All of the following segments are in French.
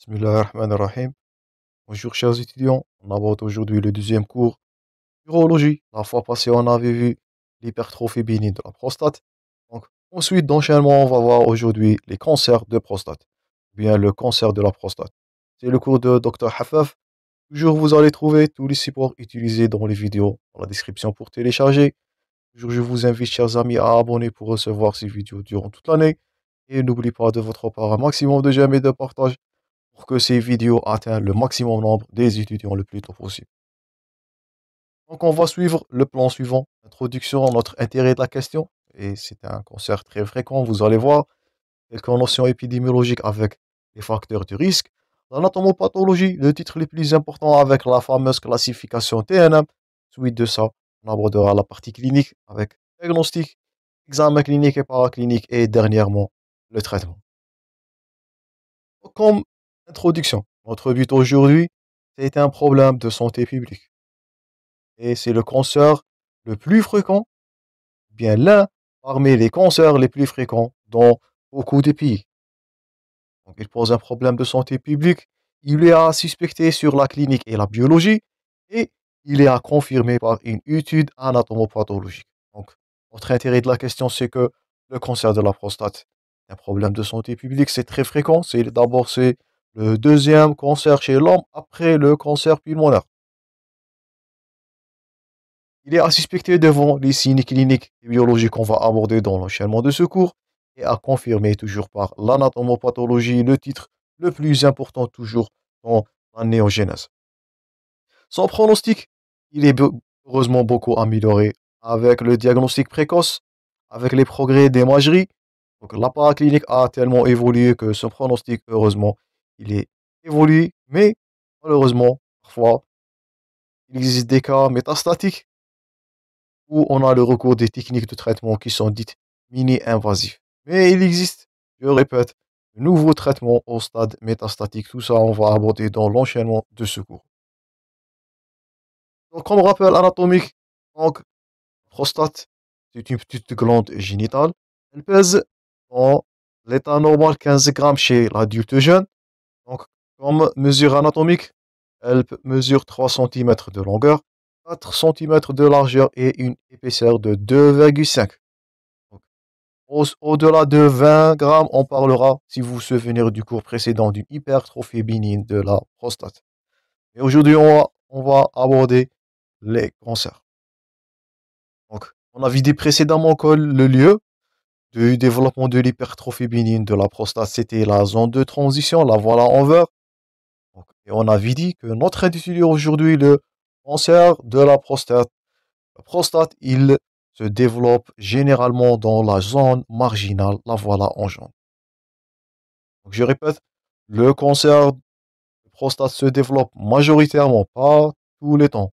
Bismillahirrahmanirrahim. Bonjour chers étudiants, on aborde aujourd'hui le deuxième cours Urologie. La fois passée, on avait vu l'hypertrophie bénigne de la prostate. Donc, ensuite, d'enchaînement, on va voir aujourd'hui les cancers de prostate, ou bien le cancer de la prostate. C'est le cours de Dr Hafaf. Toujours, vous allez trouver tous les supports utilisés dans les vidéos dans la description pour télécharger. Toujours, je vous invite, chers amis, à abonner pour recevoir ces vidéos durant toute l'année. Et n'oubliez pas de votre part un maximum de j'aime et de partage pour que ces vidéos atteignent le maximum nombre des étudiants le plus tôt possible. Donc on va suivre le plan suivant, introduction, notre intérêt de la question, et c'est un concert très fréquent, vous allez voir, quelques notions épidémiologiques avec les facteurs de risque, l'anatomopathologie, le titre le plus important avec la fameuse classification TNM, suite de ça, on abordera la partie clinique avec diagnostic, examen clinique et paraclinique, et dernièrement, le traitement. Comme Introduction. Notre but aujourd'hui, c'est un problème de santé publique. Et c'est le cancer le plus fréquent, bien l'un parmi les cancers les plus fréquents dans beaucoup de pays. Donc il pose un problème de santé publique, il est à suspecter sur la clinique et la biologie, et il est à confirmer par une étude anatomopathologique. Donc, notre intérêt de la question, c'est que le cancer de la prostate, un problème de santé publique, c'est très fréquent. d'abord c'est le deuxième cancer chez l'homme après le cancer pulmonaire. Il est à suspecter devant les signes cliniques et biologiques qu'on va aborder dans l'enchaînement de ce cours et à confirmer toujours par l'anatomopathologie, le titre le plus important toujours dans la néogénèse. Son pronostic, il est heureusement beaucoup amélioré avec le diagnostic précoce, avec les progrès d'imagerie. Donc l'appareil clinique a tellement évolué que son pronostic, heureusement, il est évolué, mais malheureusement, parfois, il existe des cas métastatiques où on a le recours des techniques de traitement qui sont dites mini-invasives. Mais il existe, je répète, de nouveaux traitements au stade métastatique. Tout ça, on va aborder dans l'enchaînement de ce cours. Donc, comme rappel anatomique, donc, prostate, c'est une petite glande génitale. Elle pèse dans l'état normal 15 grammes chez l'adulte jeune donc, comme mesure anatomique, elle mesure 3 cm de longueur, 4 cm de largeur et une épaisseur de 2,5. Au-delà de 20 grammes, on parlera, si vous vous souvenez du cours précédent, d'une hypertrophie bénigne de la prostate. Et aujourd'hui, on va, on va aborder les cancers. Donc, on a vidé précédemment le lieu du développement de l'hypertrophie bénigne de la prostate, c'était la zone de transition, la voilà en vert. et on avait dit que notre individu aujourd'hui, le cancer de la prostate. prostate, il se développe généralement dans la zone marginale, la voilà en jaune. je répète, le cancer de prostate se développe majoritairement, pas tous les temps,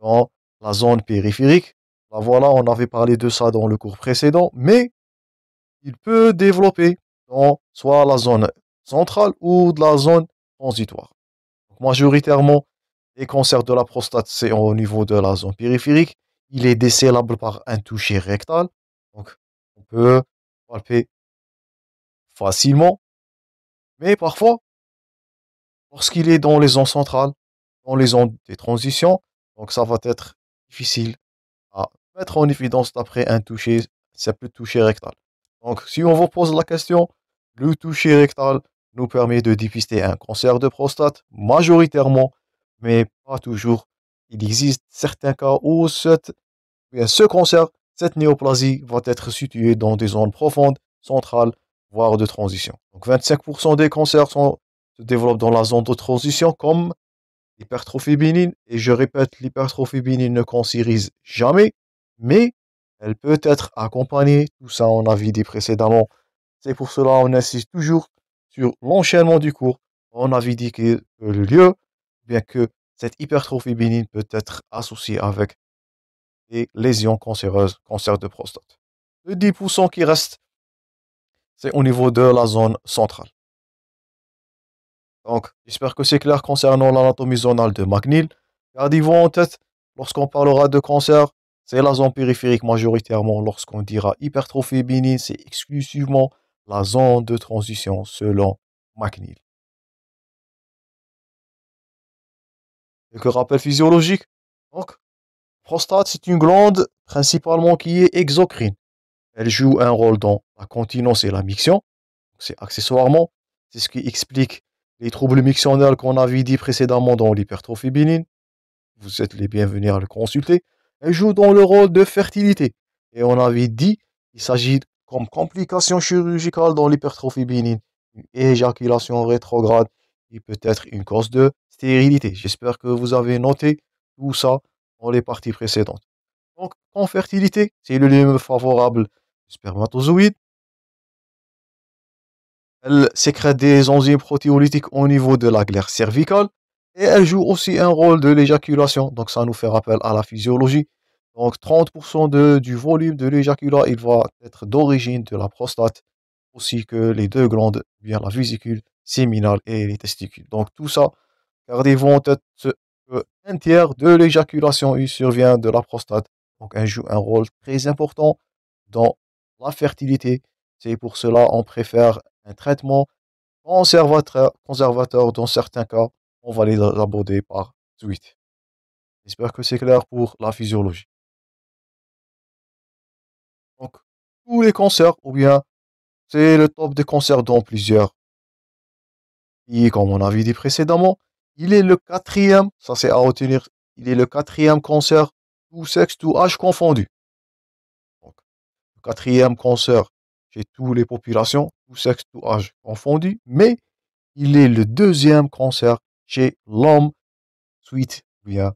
dans la zone périphérique. La voilà, on avait parlé de ça dans le cours précédent, mais il peut développer dans soit la zone centrale ou de la zone transitoire. majoritairement, les cancers de la prostate, c'est au niveau de la zone périphérique. Il est décelable par un toucher rectal. Donc, on peut palper facilement. Mais parfois, lorsqu'il est dans les zones centrales, dans les zones des transitions, donc ça va être difficile à mettre en évidence d'après un toucher plus toucher rectal. Donc, si on vous pose la question, le toucher rectal nous permet de dépister un cancer de prostate majoritairement, mais pas toujours. Il existe certains cas où ce cancer, cette néoplasie va être située dans des zones profondes, centrales, voire de transition. Donc 25% des cancers se développent dans la zone de transition comme l'hypertrophie bénigne. Et je répète, l'hypertrophie bénigne ne cancérise jamais, mais elle peut être accompagnée, tout ça on a dit précédemment. C'est pour cela on insiste toujours sur l'enchaînement du cours. On a dit que euh, le lieu, bien que cette hypertrophie bénigne peut être associée avec des lésions cancéreuses, cancer de prostate. Le 10% qui reste, c'est au niveau de la zone centrale. Donc, j'espère que c'est clair concernant l'anatomie zonale de McNeil. Gardez-vous en tête, lorsqu'on parlera de cancer, c'est la zone périphérique majoritairement lorsqu'on dira hypertrophie bénigne, c'est exclusivement la zone de transition selon McNeil. Quelques rappels physiologiques. Donc, prostate, c'est une glande principalement qui est exocrine. Elle joue un rôle dans la continence et la miction. C'est accessoirement, c'est ce qui explique les troubles mictionnels qu'on avait dit précédemment dans l'hypertrophie bénigne. Vous êtes les bienvenus à le consulter elle joue dans le rôle de fertilité. Et on avait dit, il s'agit comme complication chirurgicale dans l'hypertrophie bénigne, une éjaculation rétrograde et peut-être une cause de stérilité. J'espère que vous avez noté tout ça dans les parties précédentes. Donc, en fertilité, c'est le lieu favorable spermatozoïde. Elle sécrète des enzymes protéolytiques au niveau de la glaire cervicale. Et elle joue aussi un rôle de l'éjaculation, donc ça nous fait rappel à la physiologie. Donc 30% du volume de l'éjaculat, il va être d'origine de la prostate, aussi que les deux grandes bien la vésicule séminale et les testicules. Donc tout ça, gardez-vous en tête qu'un tiers de l'éjaculation, il survient de la prostate. Donc elle joue un rôle très important dans la fertilité. C'est pour cela qu'on préfère un traitement conservateur dans certains cas on va les aborder par suite. J'espère que c'est clair pour la physiologie. Donc, tous les cancers, ou bien c'est le top des cancers dans plusieurs. Et comme on avait dit précédemment, il est le quatrième, ça c'est à retenir, il est le quatrième cancer, tout sexe, tout âge confondu. Donc, le quatrième cancer chez toutes les populations, tout sexe, tout âge confondu, mais il est le deuxième cancer chez l'homme suite bien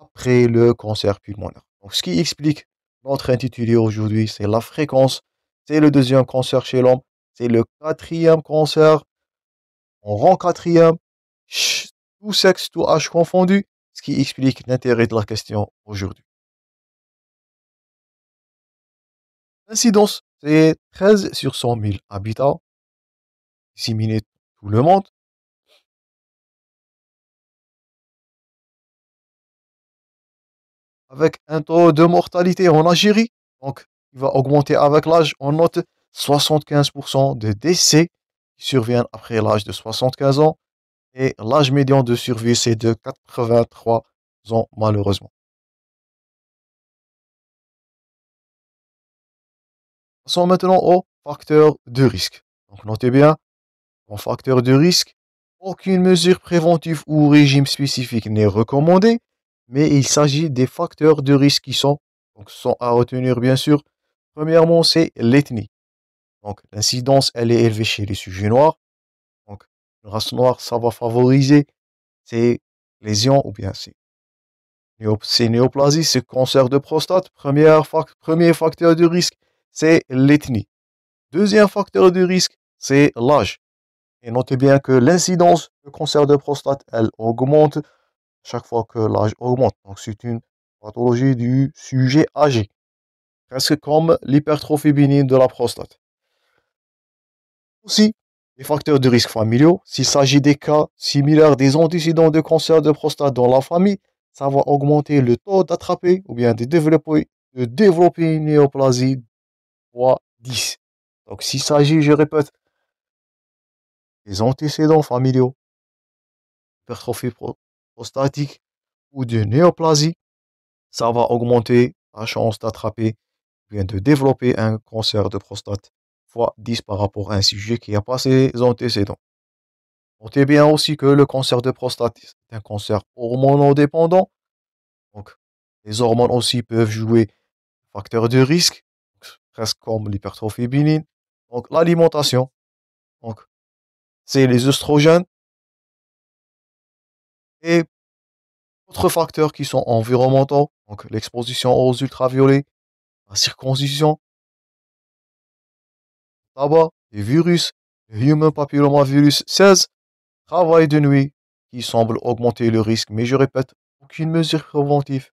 après le cancer pulmonaire. Donc, ce qui explique notre intitulé aujourd'hui, c'est la fréquence. C'est le deuxième cancer chez l'homme. C'est le quatrième cancer. On rend quatrième. Tout sexe, tout âge confondu. Ce qui explique l'intérêt de la question aujourd'hui. L'incidence, c'est 13 sur 100 000 habitants disséminés tout le monde. avec un taux de mortalité en Algérie, donc il va augmenter avec l'âge. On note 75% de décès qui surviennent après l'âge de 75 ans et l'âge médian de survie c'est de 83 ans malheureusement. Passons maintenant aux facteurs de risque. Donc notez bien, en facteur de risque, aucune mesure préventive ou régime spécifique n'est recommandée mais il s'agit des facteurs de risque qui sont, à retenir bien sûr. Premièrement, c'est l'ethnie. Donc l'incidence, elle est élevée chez les sujets noirs. Donc une race noire, ça va favoriser ces lésions ou bien ces, néoplasie, néoplasies, ces cancers de prostate. Premier, facteur de risque, c'est l'ethnie. Deuxième facteur de risque, c'est l'âge. Et notez bien que l'incidence du cancer de prostate, elle augmente chaque fois que l'âge augmente. Donc, c'est une pathologie du sujet âgé, presque comme l'hypertrophie bénigne de la prostate. Aussi, les facteurs de risque familiaux, s'il s'agit des cas similaires des antécédents de cancer de prostate dans la famille, ça va augmenter le taux d'attraper ou bien de développer, une néoplasie 3 10. Donc, s'il s'agit, je répète, des antécédents familiaux, hypertrophie prostatique ou de néoplasie, ça va augmenter la chance d'attraper vient de développer un cancer de prostate x 10 par rapport à un sujet qui n'a pas ses antécédents. Notez bien aussi que le cancer de prostate est un cancer hormonodépendant. Donc, les hormones aussi peuvent jouer facteur de risque, presque comme l'hypertrophie bénigne. Donc, l'alimentation. c'est les oestrogènes et d'autres facteurs qui sont environnementaux, donc l'exposition aux ultraviolets, la circoncision, tabac, les virus, le human papillomavirus 16, travail de nuit, qui semble augmenter le risque, mais je répète, aucune mesure préventive,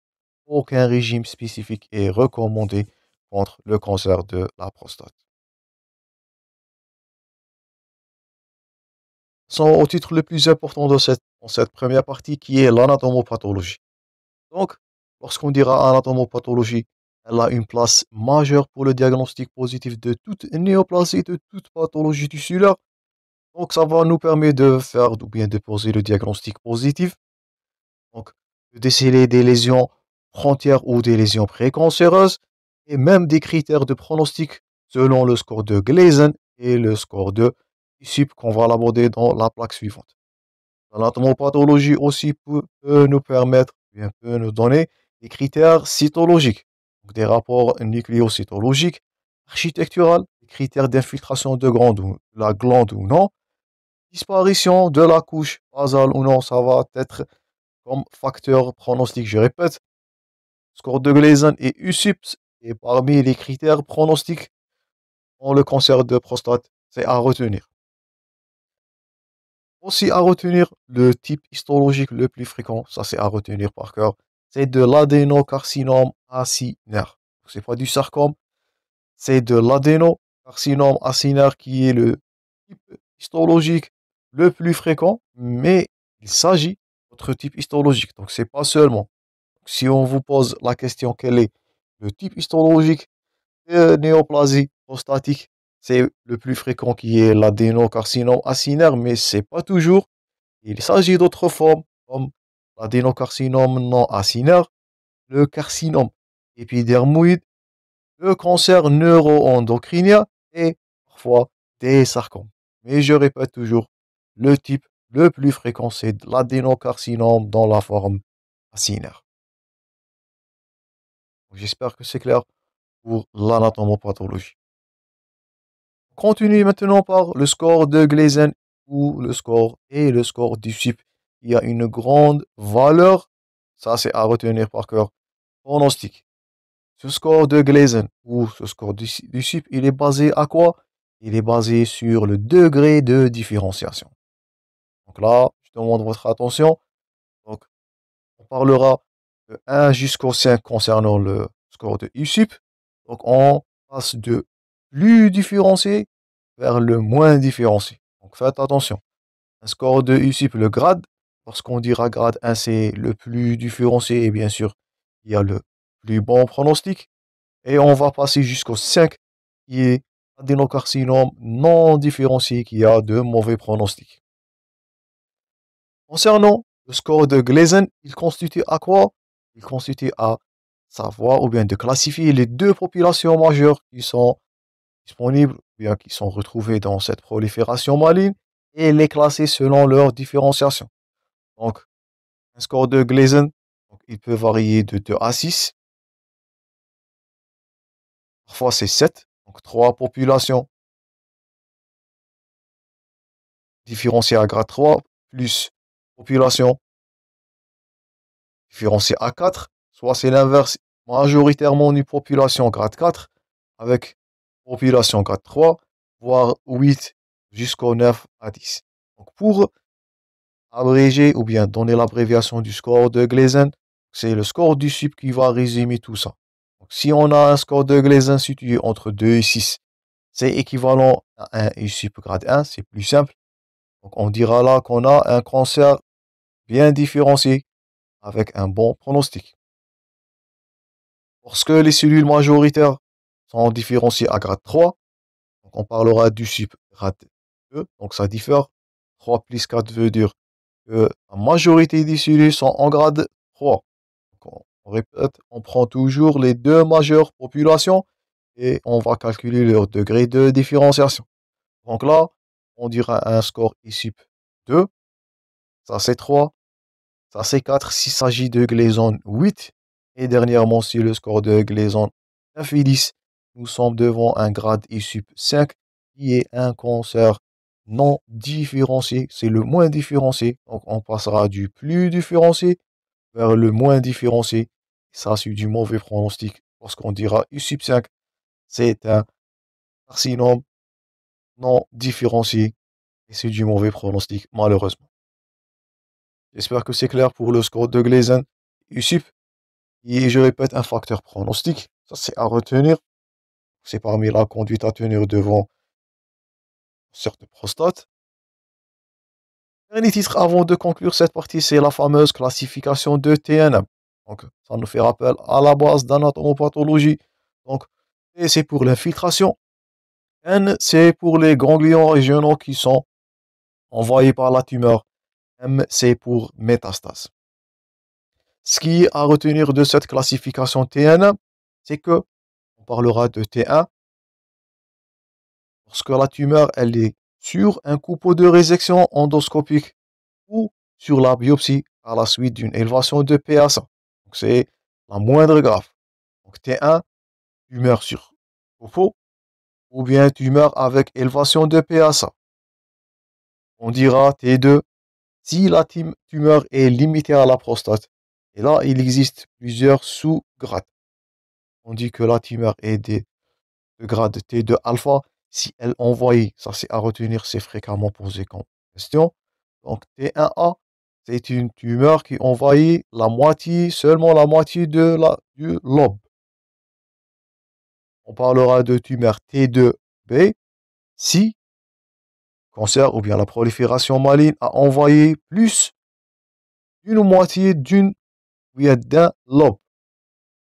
aucun régime spécifique est recommandé contre le cancer de la prostate. sont au titre le plus important de cette, dans cette première partie qui est l'anatomopathologie. Donc, lorsqu'on dira anatomopathologie, elle a une place majeure pour le diagnostic positif de toute néoplasie, de toute pathologie tissulaire. Donc, ça va nous permettre de faire ou bien de poser le diagnostic positif. Donc, de déceler des lésions frontières ou des lésions précancéreuses et même des critères de pronostic selon le score de Gleason et le score de qu'on va l'aborder dans la plaque suivante. L'anatomopathologie aussi peut, nous permettre, bien, peut nous donner des critères cytologiques, donc des rapports nucléocytologiques, architecturales, des critères d'infiltration de la glande ou non, disparition de la couche basale ou non, ça va être comme facteur pronostic, je répète. Score de Gleason et USUPS et parmi les critères pronostiques dans le cancer de prostate, c'est à retenir. Aussi à retenir le type histologique le plus fréquent, ça c'est à retenir par cœur, c'est de l'adénocarcinome acinaire. C'est pas du sarcome, c'est de l'adénocarcinome acinaire qui est le type histologique le plus fréquent, mais il s'agit d'autres types histologiques. Donc c'est pas seulement. Si on vous pose la question quel est le type histologique de euh, néoplasie prostatique, c'est le plus fréquent qui est l'adénocarcinome acinaire, mais ce n'est pas toujours. Il s'agit d'autres formes comme l'adénocarcinome non acinaire, le carcinome épidermoïde, le cancer neuroendocrinien et parfois des sarcomes. Mais je répète toujours, le type le plus fréquent, c'est l'adénocarcinome dans la forme acinaire. J'espère que c'est clair pour l'anatomopathologie continue maintenant par le score de Glazen ou le score et le score du SIP. Il y a une grande valeur, ça c'est à retenir par cœur, pronostic. Ce score de Glazen ou ce score du, SIP, il est basé à quoi Il est basé sur le degré de différenciation. Donc là, je demande votre attention. Donc, on parlera de 1 jusqu'au 5 concernant le score de USIP. Donc, on passe de plus différencié vers le moins différencié. Donc faites attention. Un score de UCIP, le grade, qu'on dira grade 1, c'est le plus différencié et bien sûr, il y a le plus bon pronostic. Et on va passer jusqu'au 5, qui est adénocarcinome non différencié qui a de mauvais pronostics. Concernant le score de Gleason, il constitue à quoi Il constitue à savoir ou bien de classifier les deux populations majeures qui sont disponibles, bien qui sont retrouvés dans cette prolifération maligne, et les classer selon leur différenciation. Donc, un score de Glazen, il peut varier de 2 à 6. Parfois, c'est 7, donc 3 populations différenciées à grade 3, plus population différenciée à 4, soit c'est l'inverse majoritairement une population grade 4 avec population 4, 3, voire 8 jusqu'au 9 à 10. Donc pour abréger ou bien donner l'abréviation du score de glazen c'est le score du SUP qui va résumer tout ça. si on a un score de Gleason situé entre 2 et 6, c'est équivalent à un et SUP grade 1, c'est plus simple. Donc on dira là qu'on a un cancer bien différencié avec un bon pronostic. Lorsque les cellules majoritaires sont différenciés à grade 3. Donc on parlera du sup grade 2. Donc ça diffère. 3 plus 4 veut dire que la majorité des cellules sont en grade 3. Donc on, répète, on prend toujours les deux majeures populations et on va calculer leur degré de différenciation. Donc là, on dira un score ISUP 2, ça c'est 3, ça c'est 4 s'il s'agit de glaison 8, et dernièrement si le score de glaison 10 nous sommes devant un grade i 5 qui est un cancer non différencié. C'est le moins différencié. Donc, on passera du plus différencié vers le moins différencié. Ça, c'est du mauvais pronostic parce qu'on dira i 5, c'est un carcinome non différencié. Et c'est du mauvais pronostic, malheureusement. J'espère que c'est clair pour le score de Gleason. sup et je répète, un facteur pronostic. Ça, c'est à retenir. C'est parmi la conduite à tenir devant prostates. prostate. Dernier titre avant de conclure cette partie, c'est la fameuse classification de TN. Donc, ça nous fait rappel à la base d'anatomopathologie. Donc, T, c'est pour l'infiltration. N, c'est pour les ganglions régionaux qui sont envoyés par la tumeur. M, c'est pour métastase. Ce qui est à retenir de cette classification TNM, c'est que parlera de T1. Lorsque la tumeur elle est sur un coupeau de résection endoscopique ou sur la biopsie à la suite d'une élévation de PSA Donc c'est la moindre graphe. Donc T1, tumeur sur coupeau ou bien tumeur avec élevation de PSA On dira T2 si la tumeur est limitée à la prostate. Et là, il existe plusieurs sous-grades on dit que la tumeur est de grade T2 alpha si elle envahit. Ça, c'est à retenir, c'est fréquemment posé comme question. Donc, T1A, c'est une tumeur qui envahit la moitié, seulement la moitié de la, du lobe. On parlera de tumeur T2B si cancer ou bien la prolifération maligne a envoyé plus d'une moitié d'une ou d'un lobe.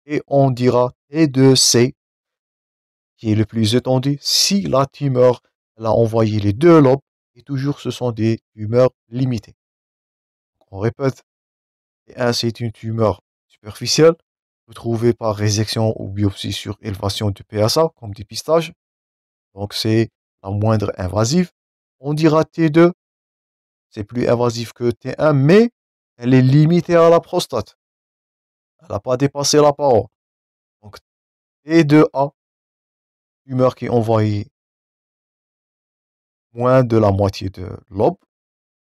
Et on dira t 2 C, qui est le plus étendu, si la tumeur a envoyé les deux lobes, et toujours ce sont des tumeurs limitées. On répète, T1 c'est une tumeur superficielle, retrouvée par résection ou biopsie sur élevation du PSA, comme dépistage, donc c'est la moindre invasive. On dira T2, c'est plus invasif que T1, mais elle est limitée à la prostate. Elle n'a pas dépassé la parole t 2 A, tumeur qui envoyait moins de la moitié de l'aube,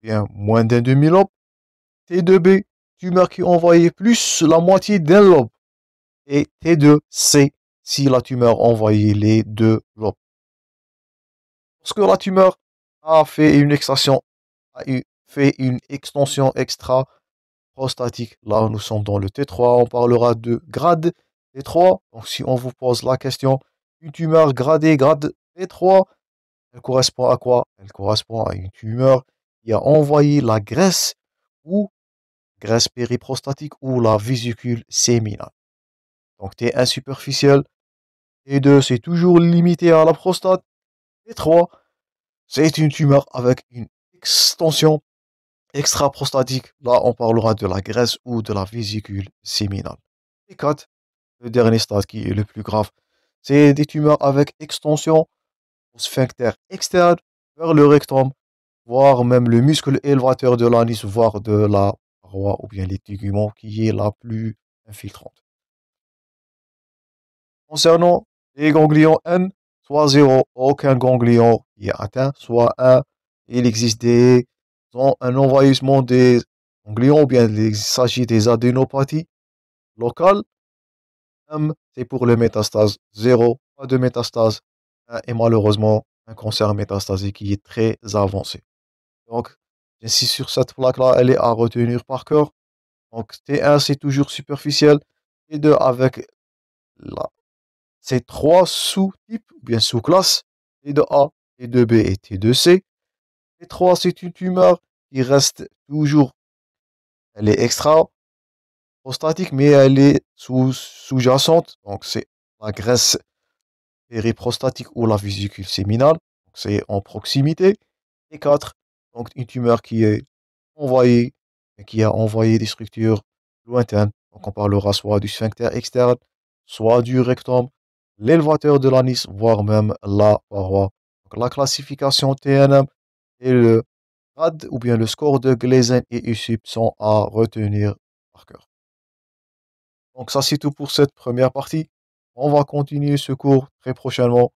bien moins d'un demi-lobe. T2B, tumeur qui envoyait plus la moitié d'un lobe. Et T2C, si la tumeur envoyait les deux lobes. Lorsque la tumeur a fait une extension, a fait une extension extra prostatique, là nous sommes dans le T3, on parlera de grade T3. Donc si on vous pose la question, une tumeur gradée grade T3, elle correspond à quoi Elle correspond à une tumeur qui a envoyé la graisse ou graisse périprostatique ou la vésicule séminale. Donc T1 superficiel, T2 c'est toujours limité à la prostate, T3 c'est une tumeur avec une extension extra-prostatique. Là, on parlera de la graisse ou de la vésicule séminale. T4, le dernier stade qui est le plus grave. C'est des tumeurs avec extension au sphincter externe vers le rectum, voire même le muscle élevateur de l'anis, voire de la paroi ou bien les téguments qui est la plus infiltrante. Concernant les ganglions N, soit 0, aucun ganglion y est atteint, soit 1, il existe des, un envahissement des ganglions ou bien il s'agit des adénopathies locales c'est pour le métastase 0, pas de métastase, et malheureusement, un cancer métastasique qui est très avancé. Donc, j'insiste sur cette plaque-là, elle est à retenir par cœur. Donc, T1, c'est toujours superficiel. T2, avec là ces trois sous-types, bien sous-classes, T2A, T2B et T2C. T3, c'est une tumeur qui reste toujours, elle est extra prostatique, mais elle est sous-jacente. Donc, c'est la graisse périprostatique ou la vésicule séminale. donc C'est en proximité. Et 4, donc une tumeur qui est envoyée, et qui a envoyé des structures lointaines. Donc, on parlera soit du sphincter externe, soit du rectum, l'élevateur de l'anis, voire même la paroi. Donc, la classification TNM et le grade ou bien le score de Gleason et USUP sont à retenir par cœur. Donc ça c'est tout pour cette première partie. On va continuer ce cours très prochainement.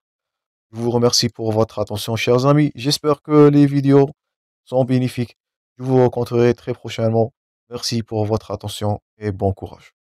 Je vous remercie pour votre attention chers amis. J'espère que les vidéos sont bénéfiques. Je vous rencontrerai très prochainement. Merci pour votre attention et bon courage.